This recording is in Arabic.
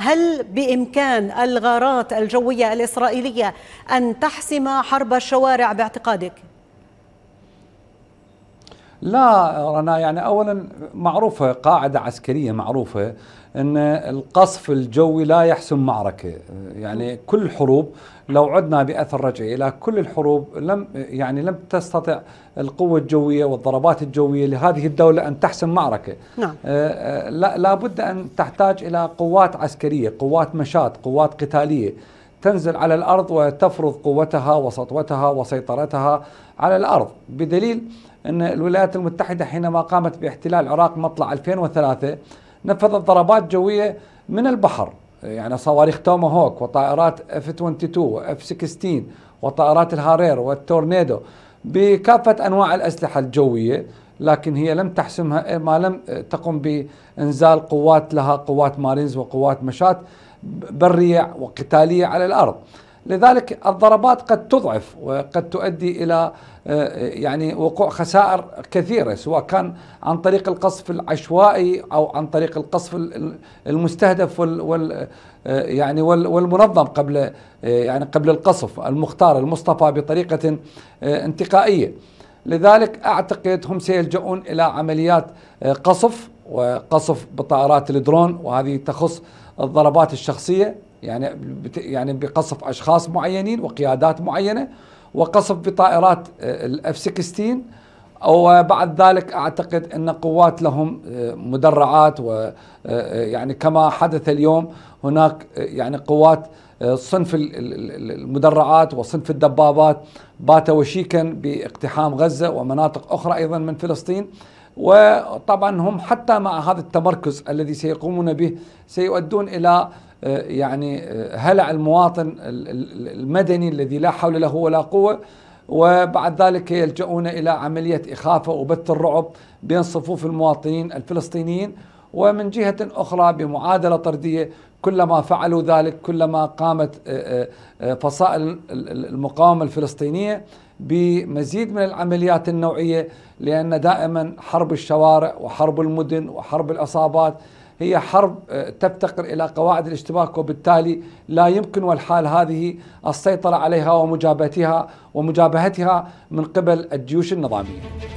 هل بإمكان الغارات الجوية الإسرائيلية أن تحسم حرب الشوارع باعتقادك؟ لا رنا يعني اولا معروفه قاعده عسكريه معروفه ان القصف الجوي لا يحسم معركه يعني كل الحروب لو عدنا باثر رجعي الى كل الحروب لم يعني لم تستطع القوه الجويه والضربات الجويه لهذه الدوله ان تحسم معركه نعم. آه، آه، لا لابد ان تحتاج الى قوات عسكريه قوات مشاة قوات قتاليه تنزل على الارض وتفرض قوتها وسطوتها وسيطرتها على الارض بدليل ان الولايات المتحده حينما قامت باحتلال العراق مطلع 2003 نفذت ضربات جويه من البحر يعني صواريخ توما هوك وطائرات اف 22 واف 16 وطائرات الهارير والتورنيدو بكافه انواع الاسلحه الجويه لكن هي لم تحسمها ما لم تقم بانزال قوات لها قوات مارينز وقوات مشات برية وقتالية على الأرض لذلك الضربات قد تضعف وقد تؤدي الى آه، يعني وقوع خسائر كثيره سواء كان عن طريق القصف العشوائي او عن طريق القصف المستهدف وال آه، يعني والمنظم قبل آه، يعني قبل القصف المختار المصطفى بطريقه انتقائيه. لذلك اعتقد هم سيلجؤون الى عمليات قصف وقصف بطائرات الدرون وهذه تخص الضربات الشخصيه يعني يعني بقصف اشخاص معينين وقيادات معينه وقصف بطائرات آه، الاف 16 وبعد ذلك اعتقد ان قوات لهم آه، مدرعات و آه، يعني كما حدث اليوم هناك يعني قوات صنف المدرعات وصنف الدبابات بات وشيكا باقتحام غزه ومناطق اخرى ايضا من فلسطين وطبعا هم حتى مع هذا التمركز الذي سيقومون به سيؤدون الى آه، يعني آه، هلع المواطن المدني الذي لا حول له ولا قوه وبعد ذلك يلجؤون الى عمليه اخافه وبث الرعب بين صفوف المواطنين الفلسطينيين ومن جهه اخرى بمعادله طرديه كلما فعلوا ذلك كلما قامت آه، آه، آه، فصائل المقاومه الفلسطينيه بمزيد من العمليات النوعيه لان دائما حرب الشوارع وحرب المدن وحرب العصابات هي حرب تفتقر الى قواعد الاشتباك وبالتالي لا يمكن والحال هذه السيطره عليها ومجابهتها ومجابهتها من قبل الجيوش النظاميه.